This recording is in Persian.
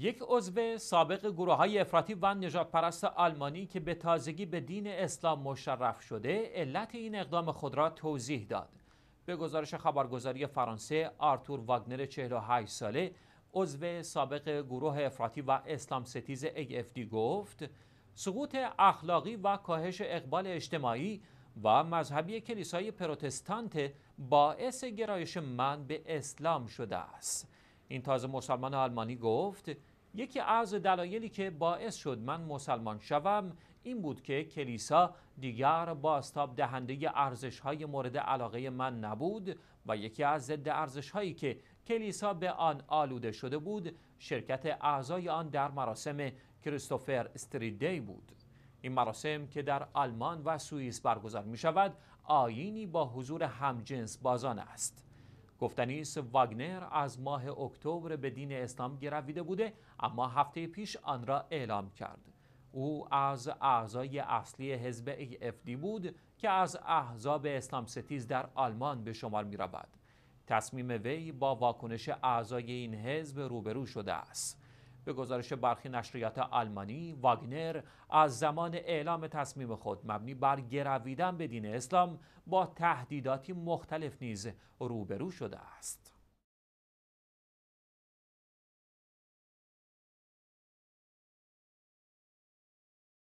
یک عضو سابق گروه های افراطی و نجات پرست آلمانی که به تازگی به دین اسلام مشرف شده علت این اقدام خود را توضیح داد به گزارش خبرگزاری فرانسه آرتور واگنر 48 ساله عضو سابق گروه افراطی و اسلام ستیز AFD گفت سقوط اخلاقی و کاهش اقبال اجتماعی و مذهبی کلیسای پروتستانت باعث گرایش من به اسلام شده است این تازه مسلمان آلمانی گفت یکی از دلایلی که باعث شد من مسلمان شوم این بود که کلیسا دیگر باستاب دهنده ارزش های مورد علاقه من نبود و یکی از ضد ارزش هایی که کلیسا به آن آلوده شده بود شرکت اعضای آن در مراسم کریستوفر استریدی بود این مراسم که در آلمان و سوئیس برگزار می شود آینی با حضور همجنس بازان است گفتنی واگنر از ماه اکتبر به دین اسلام گرویده بوده اما هفته پیش آن را اعلام کرد او از اعضای اصلی حزب AFD بود که از احزاب اسلام ستیز در آلمان به شمار می رود. تصمیم وی با واکنش اعضای این حزب روبرو شده است. به گزارش برخی نشریات آلمانی واگنر از زمان اعلام تصمیم خود مبنی بر گرویدن به دین اسلام با تهدیداتی مختلف نیز روبرو شده است